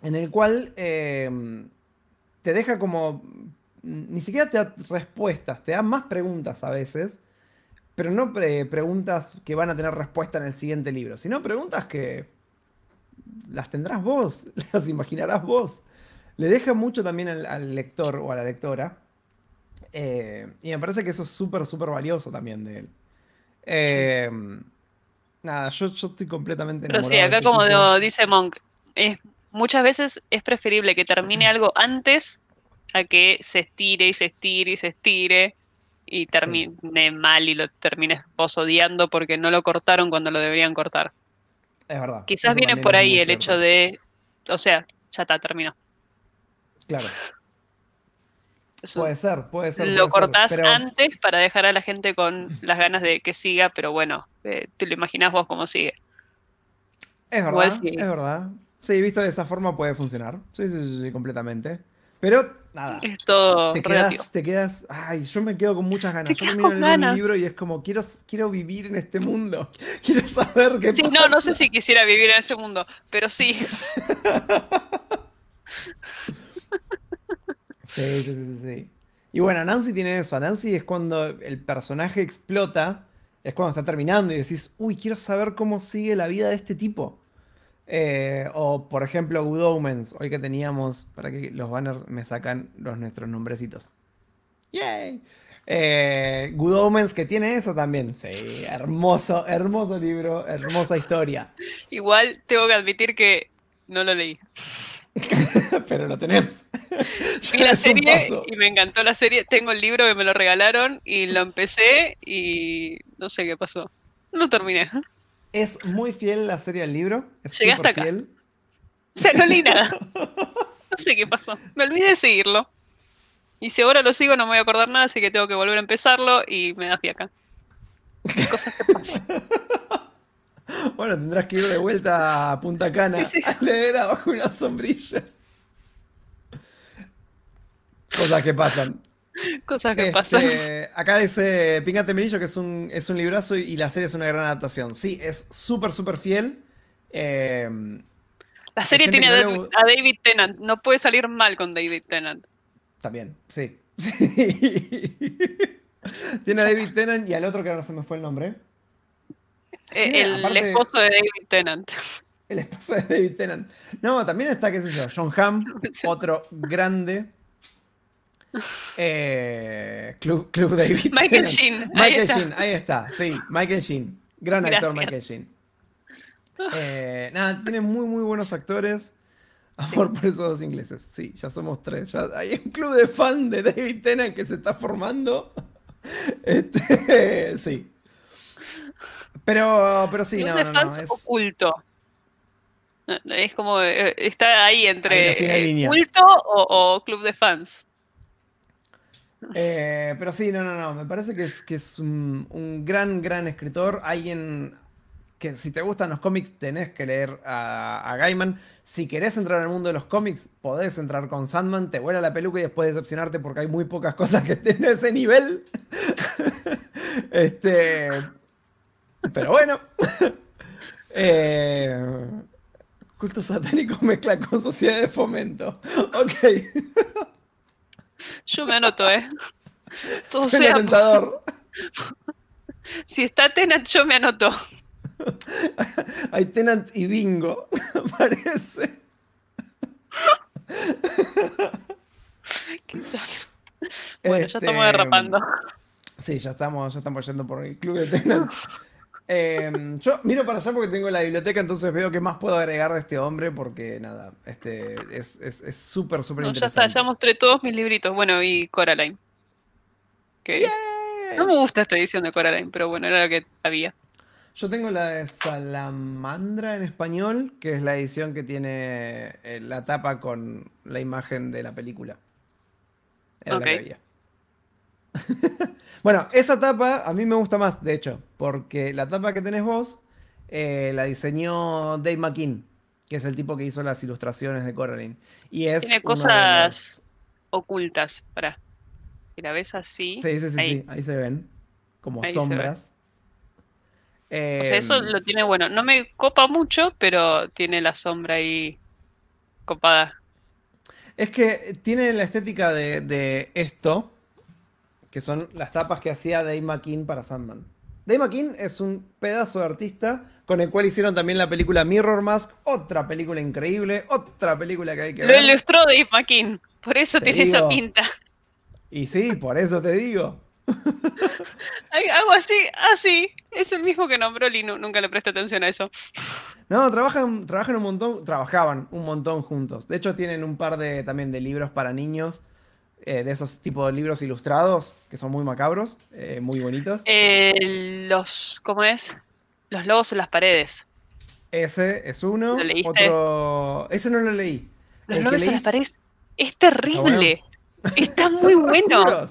en el cual em, te deja como... Ni siquiera te da respuestas, te da más preguntas a veces, pero no preguntas que van a tener respuesta en el siguiente libro, sino preguntas que las tendrás vos, las imaginarás vos. Le deja mucho también al, lector o a la lectora. Eh, y me parece que eso es súper, súper valioso también de él. Em, nada, yo, estoy completamente enamorado. Pero sí, acá este como dice Monk, muchas veces es preferible que termine algo antes a que se estire y se estire y se estire y termine mal y lo termines vos odiando porque no lo cortaron cuando lo deberían cortar. Es verdad. Quizás viene por ahí el hecho de. O sea, ya está, terminó. Claro. Puede ser, puede ser. Lo cortás antes para dejar a la gente con las ganas de que siga, pero bueno, eh, te lo imaginás vos cómo sigue. Es verdad, es verdad. Sí, visto de esa forma puede funcionar. Sí, sí, sí, sí completamente. Pero nada. te quedas, te quedas, ay, yo me quedo con muchas ganas. Yo me un libro y es como quiero, quiero vivir en este mundo. Quiero saber qué sí, no, no sé si quisiera vivir en ese mundo, pero sí. sí, sí, sí, sí. Y bueno, Nancy tiene eso. Nancy es cuando el personaje explota, es cuando está terminando y decís, uy, quiero saber cómo sigue la vida de este tipo. Eh, o por ejemplo, Good Omens, hoy que teníamos, para que los banners me sacan los nuestros nombrecitos. ¡Yay! Good eh, Omens que tiene eso también. Sí, hermoso, hermoso libro, hermosa historia. Igual tengo que admitir que no lo leí. Pero lo tenés. Vi la serie y me encantó la serie. Tengo el libro que me lo regalaron y lo empecé y no sé qué pasó. No terminé. Es muy fiel la serie al libro. Es hasta acá. Fiel. Ya no nada. No sé qué pasó. Me olvidé de seguirlo. Y si ahora lo sigo no me voy a acordar nada, así que tengo que volver a empezarlo y me da fiaca. Cosas que pasan. Bueno, tendrás que ir de vuelta a Punta Cana a leer abajo una sombrilla. Cosas que pasan. Cosas que pasan. Este, acá dice Pingate Mirillo que es un, es un librazo y, la serie es una gran adaptación. Sí, es súper, súper fiel. Em, la serie tiene a, David Tennant. No puede salir mal con David Tennant. También, sí. sí. tiene a David Tennant y al otro que ahora se me fue el nombre. Eh, el esposo de David Tennant. El esposo de David Tennant. No, también está, qué sé yo, John Hamm, otro grande. Eh, club, David. Michael Sheen. Michael ahí Sheen, ahí está. Sí, Michael Sheen. Gran actor Michael Sheen. Eh, nada, tiene muy, muy buenos actores. Amor por esos dos ingleses. Sí, ya somos tres. Ya hay un club de fan de David Tennant que se está formando. Este, sí. Pero, pero sí, club no, de fans es... oculto. Es como, eh, está ahí entre eh, culto o club de fans. Eh, pero sí, no, no, no. Me parece que es, que es un, gran, gran escritor. Alguien que si te gustan los cómics tenés que leer a, Gaiman. Si querés entrar al mundo de los cómics, podés entrar con Sandman, te vuela la peluca y después decepcionarte porque hay muy pocas cosas que estén a ese nivel. este. Pero bueno. Eh, culto satánico mezcla con sociedad de fomento. Ok. Yo me anoto, ¿eh? sea, Si está Tenant, yo me anoto. Hay Tenant y Bingo, parece. bueno, ya estamos este, derrapando. Sí, ya estamos, ya estamos yendo por el club de Tenant. Em, yo miro para allá porque tengo la biblioteca, entonces veo qué más puedo agregar de este hombre, porque nada, este es súper, súper interesante. Ya está, ya mostré todos mis libritos. Bueno, y Coraline. No me gusta esta edición de Coraline, pero bueno, era lo que había. Yo tengo la de Salamandra en español, que es la edición que tiene eh, la tapa con la imagen de la película. Era la bueno, esa tapa a mí me gusta más, de hecho, porque la tapa que tenés vos eh, la diseñó Dave McKean, que es el tipo que hizo las ilustraciones de Coraline. Y es Tiene cosas ocultas, para Si la ves así. Sí, sí, sí, ahí, se ven. Como sombras. o sea, eso em, lo tiene bueno. No me copa mucho, pero tiene la sombra ahí copada. Es que tiene la estética de esto, que son las tapas que hacía Dave McKean para Sandman. Dave McKean es un pedazo de artista con el cual hicieron también la película Mirror Mask, otra película increíble, otra película que hay que ver. Lo ilustró Dave McKean, por eso tiene esa pinta. Y sí, por eso te digo. Algo así, así. Ah, es el mismo que nombró Linu, nunca le presté atención a eso. No, trabajan, trabajan un montón, trabajaban un montón juntos. De hecho, tienen un par de también de libros para niños eh, de esos tipos de libros ilustrados que son muy macabros, eh, muy bonitos. Eh, los, ¿cómo es? Los lobos en las paredes. Ese es uno. Ese no lo leí. Los lobos en las paredes es terrible. Está, muy bueno.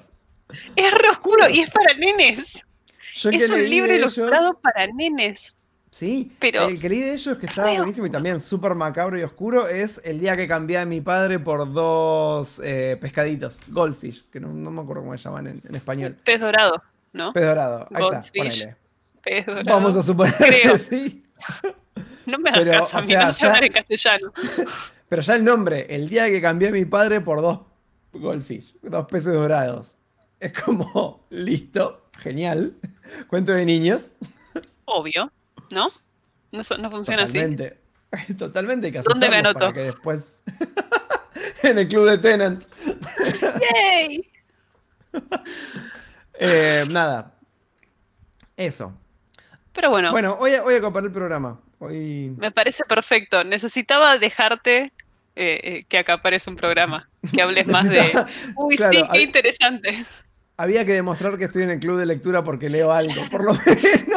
Es re oscuro y es para nenes. es un libro ilustrado para nenes. Sí, pero el que leí de ellos que estaba buenísimo y también súper macabro y oscuro es el día que cambié a mi padre por dos eh, pescaditos, goldfish, que no, me acuerdo cómo se llaman en, español. Pez dorado, ¿no? Pez dorado, ahí está, Pez Vamos a suponer sí. No me da caso, a mí, en castellano. Pero ya el nombre, el día que cambié a mi padre por dos goldfish, dos peces dorados. Es como, listo, genial, cuento de niños. Obvio. ¿no? No, funciona así. Totalmente. totalmente que ¿Dónde me anoto? que después... en el club de Tenant. ¡Yay! Eh, nada. Eso. Pero bueno. Bueno, voy a, voy el programa. Me parece perfecto. Necesitaba dejarte eh, eh, que acapares un programa, que hables más de... Uy, sí, qué interesante. Había que demostrar que estoy en el club de lectura porque leo algo, por lo menos.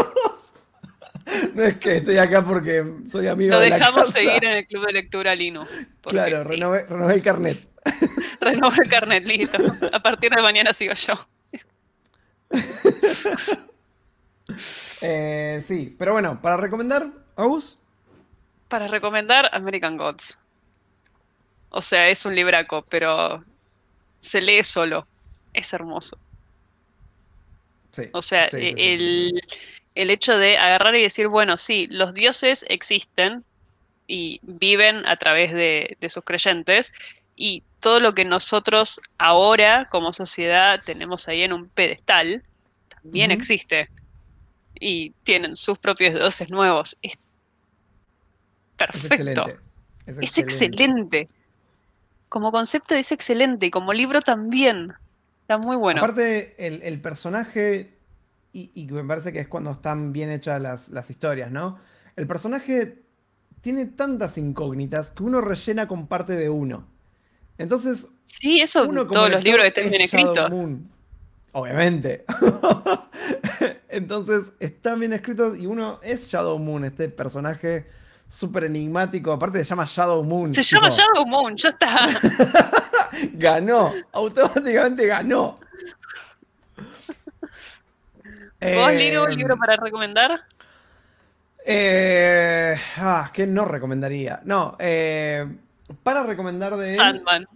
No es que estoy acá porque soy amigo de la dejamos seguir en el club de lectura Lino. Claro, renove renové, el carnet. renové el carnet, listo. A partir de mañana sigo yo. Eh, sí, pero bueno, para recomendar, Agus. Para recomendar American Gods. O sea, es un libraco, pero se lee solo. Es hermoso. Sí, o sea, el el hecho de agarrar y decir, bueno, sí, los dioses existen y viven a través de, sus creyentes y todo lo que nosotros ahora como sociedad tenemos ahí en un pedestal también existe y tienen sus propios dioses nuevos. Es perfecto. Es excelente. Es excelente. Como concepto es excelente y como libro también. Está muy bueno. Aparte, el personaje y, me parece que es cuando están bien hechas las, historias, ¿no? El personaje tiene tantas incógnitas que uno rellena con parte de uno. Entonces. Sí, eso todos los libros que estén bien escritos. Obviamente. Entonces, están bien escritos y uno es Shadow Moon, este personaje súper enigmático. Aparte, se llama Shadow Moon. Se llama Shadow Moon, ya está. ganó, automáticamente ganó. ¿Vos, lino un em, libro para recomendar? Eh, ah, ¿qué no recomendaría? No, eh, para recomendar de... Sandman.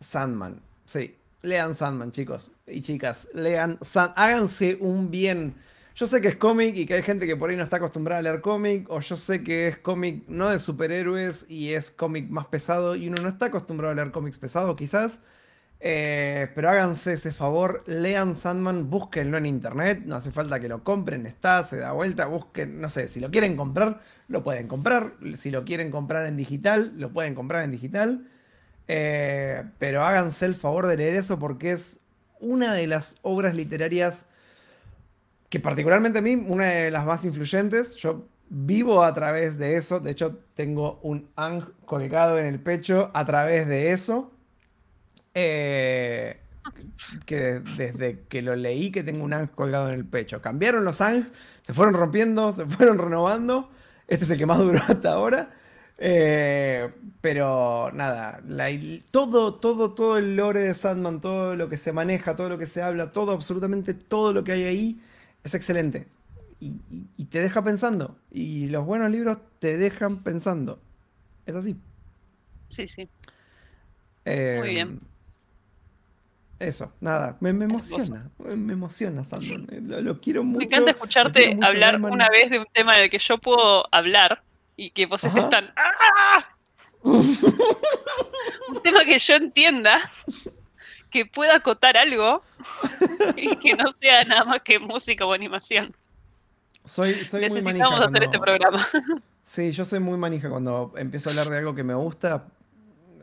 Sandman, sí. Lean Sandman, chicos y chicas. Lean Háganse un bien. Yo sé que es cómic y que hay gente que por ahí no está acostumbrada a leer cómic, o yo sé que es cómic no de superhéroes y es cómic más pesado y uno no está acostumbrado a leer cómics pesados quizás. Eh, pero háganse ese favor, lean Sandman, búsquenlo en internet, no hace falta que lo compren, está, se da vuelta, busquen, no sé, si lo quieren comprar, lo pueden comprar, si lo quieren comprar en digital, lo pueden comprar en digital, eh, pero háganse el favor de leer eso porque es una de las obras literarias que particularmente a mí, una de las más influyentes, yo vivo a través de eso, de hecho tengo un ang colgado en el pecho a través de eso. Eh, que desde que lo leí que tengo un ANG colgado en el pecho. Cambiaron los ANGs, se fueron rompiendo, se fueron renovando. Este es el que más duró hasta ahora. Eh, pero nada, todo, todo, todo el lore de Sandman, todo lo que se maneja, todo lo que se habla, todo, absolutamente todo lo que hay ahí es excelente. Y, te deja pensando. Y los buenos libros te dejan pensando. Es así. Sí, sí. Eh, Muy bien. Eso, nada, me, emociona, me emociona, Sandon. Eh, lo, quiero mucho. Me encanta escucharte hablar una vez de un tema del que yo puedo hablar y que vos estés tan. ¡Ah! un tema que yo entienda, que pueda acotar algo y que no sea nada más que música o animación. Soy, soy Necesitamos hacer este programa. Sí, yo soy muy manija cuando empiezo a hablar de algo que me gusta,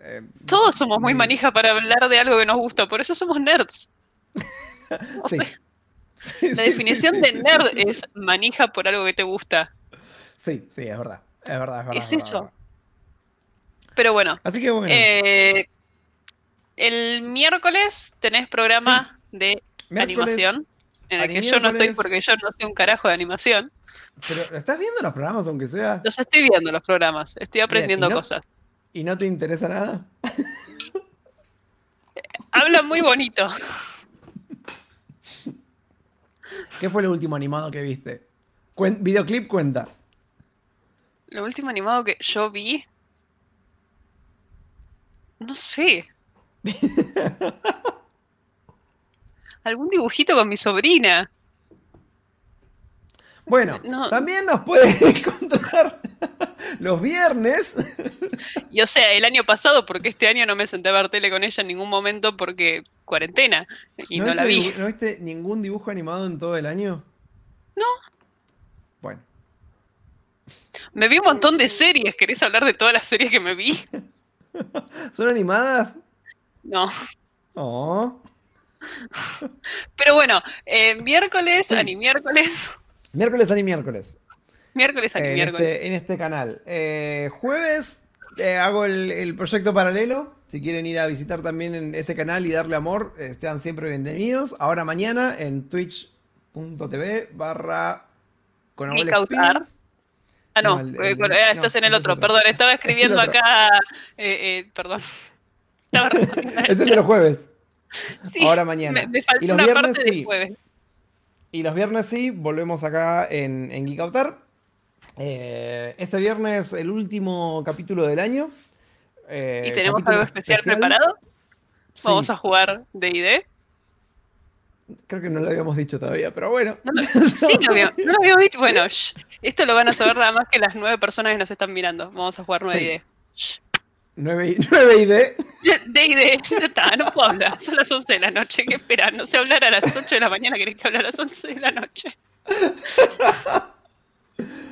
eh, Todos somos muy manija para hablar de algo que nos gusta, por eso somos nerds. sí. la definición de nerd es manija por algo que te gusta. Sí, sí, es verdad. Es verdad, es verdad. eso. Pero bueno. Así que eh, el miércoles tenés programa de animación. En el que yo no estoy porque yo no soy un carajo de animación. Pero, ¿estás viendo los programas aunque sea? Los estoy viendo los programas. Estoy aprendiendo cosas. ¿Y no te interesa nada? Habla muy bonito. ¿Qué fue el último animado que viste? videoclip cuenta. Lo último animado que yo vi. No sé. Algún dibujito con mi sobrina. Bueno, también nos puedes encontrar los viernes. Y o sea, el año pasado, porque este año no me senté a ver tele con ella en ningún momento porque cuarentena y no, la vi. ¿No viste ningún dibujo animado en todo el año? No. Bueno. Me vi un montón de series. ¿Querés hablar de todas las series que me vi? ¿Son animadas? No. Oh. Pero bueno, eh, miércoles, ani miércoles. Miércoles, ani miércoles. Miércoles aquí, en miércoles. Este, en este canal. Eh, jueves eh, hago el, proyecto paralelo. Si quieren ir a visitar también en ese canal y darle amor, eh, sean siempre bienvenidos. Ahora mañana en twitch.tv barra con Ah, no, estás en el otro. perdón, estaba escribiendo acá, perdón. es el de los jueves. Ahora mañana. y los viernes, sí. Y los viernes sí, volvemos acá en, en eh, este viernes, el último capítulo del año. Eh, ¿Y tenemos algo especial, preparado? ¿Vamos a jugar DD? Creo que no lo habíamos dicho todavía, pero bueno. No, sí, no, había, no lo habíamos dicho. Bueno, esto lo van a saber nada más que las nueve personas que nos están mirando. Vamos a jugar nueve sí. ID. 9, 9 ID. ya está, no puedo hablar. Son las once de la noche. ¿Qué esperar? No sé hablar a las 8 de la mañana, querés que hablar a las once de la noche.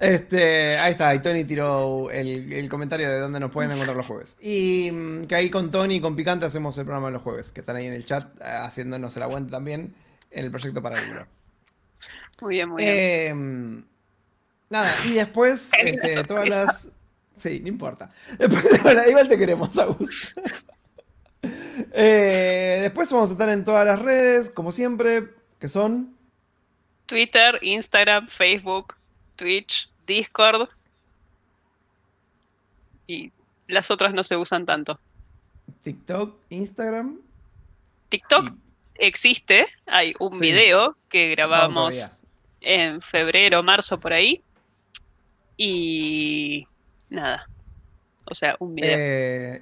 Este, ahí está, y Tony tiró el, comentario de dónde nos pueden encontrar los jueves. Y mm, que ahí con Tony y con Picante hacemos el programa de los jueves, que están ahí en el chat eh, haciéndonos el aguante también en el proyecto para el libro. Muy bien, muy bien. Em, nada, y después, este, todas las. Sí, no importa. igual te queremos, Agus. Eh, después vamos a estar en todas las redes, como siempre, que son Twitter, Instagram, Facebook. Twitch, Discord. Y las otras no se usan tanto. TikTok, Instagram. TikTok existe, hay un video que grabamos en febrero, marzo, por ahí. Y nada. O sea, un video. Eh,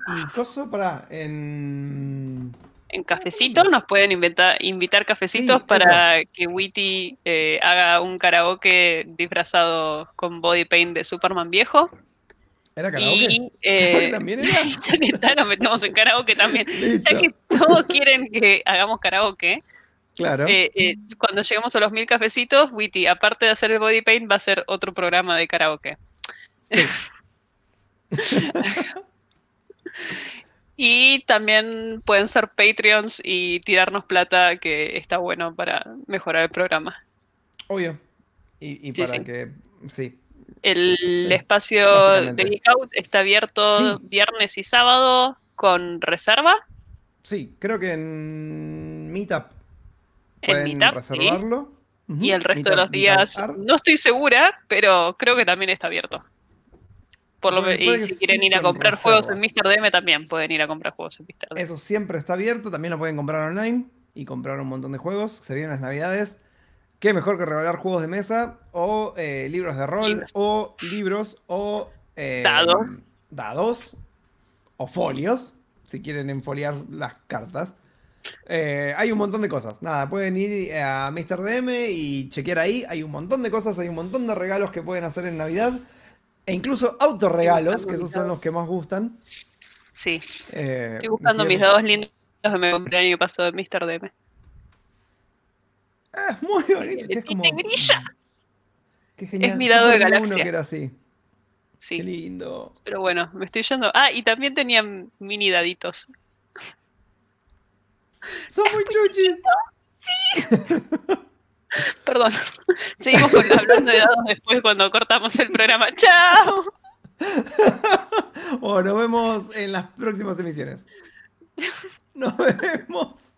para en en cafecito, nos pueden invitar cafecitos para que Witty eh, haga un karaoke disfrazado con body paint de Superman viejo. ¿Era karaoke? Y, eh, ¿También nos metemos en karaoke también. Ya que todos quieren que hagamos karaoke, Claro. Eh, cuando lleguemos a los mil cafecitos, Witty, aparte de hacer el body paint, va a ser otro programa de karaoke. Y también pueden ser Patreons y tirarnos plata, que está bueno para mejorar el programa. Obvio. Y, para que. Sí. El espacio de está abierto viernes y sábado con reserva. Sí, creo que en Meetup en meetup, reservarlo. Y el resto de los días, no estoy segura, pero creo que también está abierto y si quieren ir a comprar juegos en Mr. DM también pueden ir a comprar juegos en Mr. DM. Eso siempre está abierto, también lo pueden comprar online y comprar un montón de juegos. Se vienen las navidades. Qué mejor que regalar juegos de mesa o eh, libros de rol o libros o eh, dados. dados o folios, si quieren enfoliar las cartas. Eh, hay un montón de cosas. Nada, pueden ir a Mr. DM y chequear ahí. Hay un montón de cosas, hay un montón de regalos que pueden hacer en Navidad. E incluso autorregalos, que esos son los que más gustan. Sí. Eh, estoy buscando mis dados lindos que me compré el año pasado de Mr. DM. Ah, es muy bonito. es grilla! Qué genial. Es mi dado de galaxia. que así. Sí. Qué lindo. Pero bueno, me estoy yendo. Ah, y también tenían mini daditos. Son muy chuchis. Sí. Perdón. Seguimos con, hablando de dados después cuando cortamos el programa. ¡Chao! Bueno, nos vemos en las próximas emisiones. Nos vemos.